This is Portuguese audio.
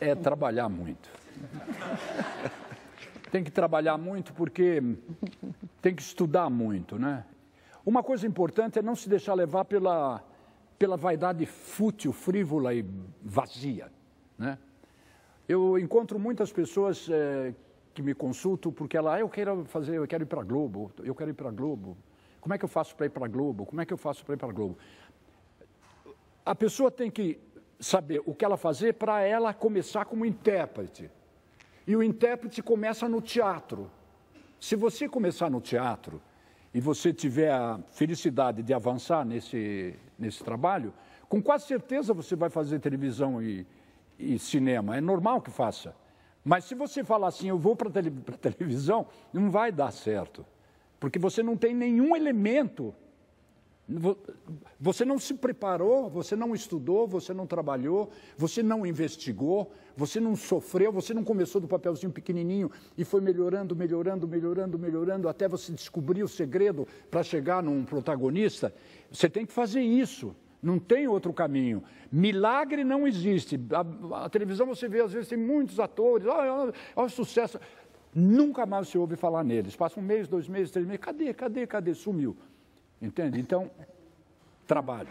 é trabalhar muito. Tem que trabalhar muito porque tem que estudar muito, né? Uma coisa importante é não se deixar levar pela, pela vaidade fútil, frívola e vazia, né? Eu encontro muitas pessoas é, que me consultam porque ela, ah, eu quero fazer, eu quero ir para Globo, eu quero ir para Globo. Como é que eu faço para ir para Globo? Como é que eu faço para ir para Globo? A pessoa tem que saber o que ela fazer para ela começar como intérprete. E o intérprete começa no teatro. Se você começar no teatro e você tiver a felicidade de avançar nesse, nesse trabalho, com quase certeza você vai fazer televisão e, e cinema. É normal que faça. Mas se você falar assim, eu vou para tele, a televisão, não vai dar certo. Porque você não tem nenhum elemento você não se preparou, você não estudou, você não trabalhou, você não investigou, você não sofreu, você não começou do papelzinho pequenininho e foi melhorando, melhorando, melhorando, melhorando, até você descobrir o segredo para chegar num protagonista. Você tem que fazer isso. Não tem outro caminho. Milagre não existe. A, a televisão você vê, às vezes, tem muitos atores. Ah, olha o sucesso. Nunca mais se ouve falar neles. Passa um mês, dois meses, três meses. Cadê, cadê, cadê? Sumiu. Entende? Então, trabalho.